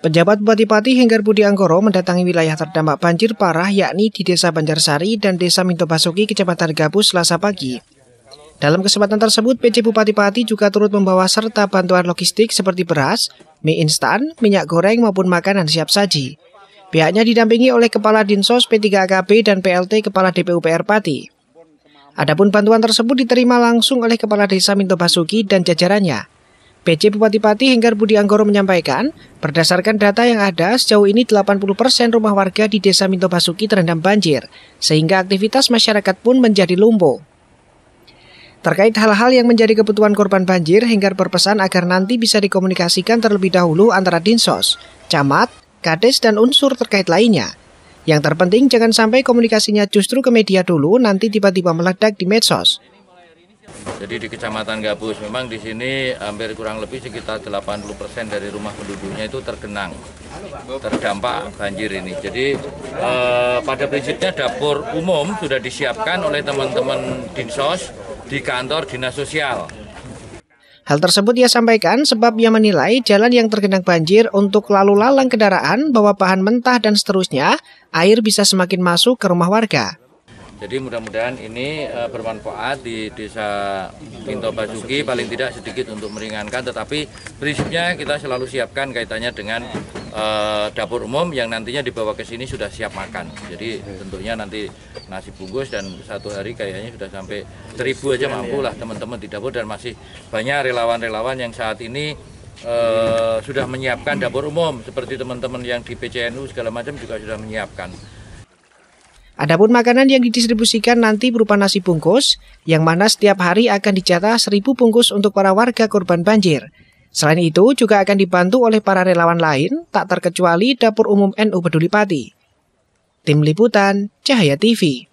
Pejabat Bupati Pati Henggar Budi Anggoro mendatangi wilayah terdampak banjir parah yakni di Desa Banjarsari dan Desa Minto Basuki, Kecamatan Gabus, Selasa pagi. Dalam kesempatan tersebut, PC Bupati Pati juga turut membawa serta bantuan logistik seperti beras, mie instan, minyak goreng maupun makanan siap saji. Pihaknya didampingi oleh Kepala Dinsos P3AKP dan PLT Kepala DPUPR Pati. Adapun bantuan tersebut diterima langsung oleh Kepala Desa Minto Basuki dan jajarannya. PC Bupati-Pati Hengkar Budi Anggoro menyampaikan, berdasarkan data yang ada, sejauh ini 80 persen rumah warga di Desa Minto Basuki terendam banjir, sehingga aktivitas masyarakat pun menjadi lumpuh. Terkait hal-hal yang menjadi kebutuhan korban banjir, Hengkar berpesan agar nanti bisa dikomunikasikan terlebih dahulu antara Dinsos, Camat, Kades, dan unsur terkait lainnya. Yang terpenting jangan sampai komunikasinya justru ke media dulu nanti tiba-tiba meledak di medsos, jadi di Kecamatan Gabus memang di sini hampir kurang lebih sekitar 80% dari rumah penduduknya itu tergenang, terdampak banjir ini. Jadi eh, pada prinsipnya dapur umum sudah disiapkan oleh teman-teman dinsos di kantor dinas sosial. Hal tersebut ia sampaikan sebab ia menilai jalan yang tergenang banjir untuk lalu lalang kendaraan, bawa bahan mentah dan seterusnya, air bisa semakin masuk ke rumah warga. Jadi mudah-mudahan ini uh, bermanfaat di desa Pinto Basuki paling tidak sedikit untuk meringankan tetapi prinsipnya kita selalu siapkan kaitannya dengan uh, dapur umum yang nantinya dibawa ke sini sudah siap makan. Jadi tentunya nanti nasi bungkus dan satu hari kayaknya sudah sampai seribu aja mampu lah teman-teman di dapur dan masih banyak relawan-relawan yang saat ini Uh, sudah menyiapkan dapur umum seperti teman-teman yang di PCNU segala macam juga sudah menyiapkan. Adapun makanan yang didistribusikan nanti berupa nasi bungkus, yang mana setiap hari akan dicatat 1000 bungkus untuk para warga korban banjir. Selain itu, juga akan dibantu oleh para relawan lain, tak terkecuali Dapur Umum NU Peduli Pati. Tim Liputan, Cahaya TV.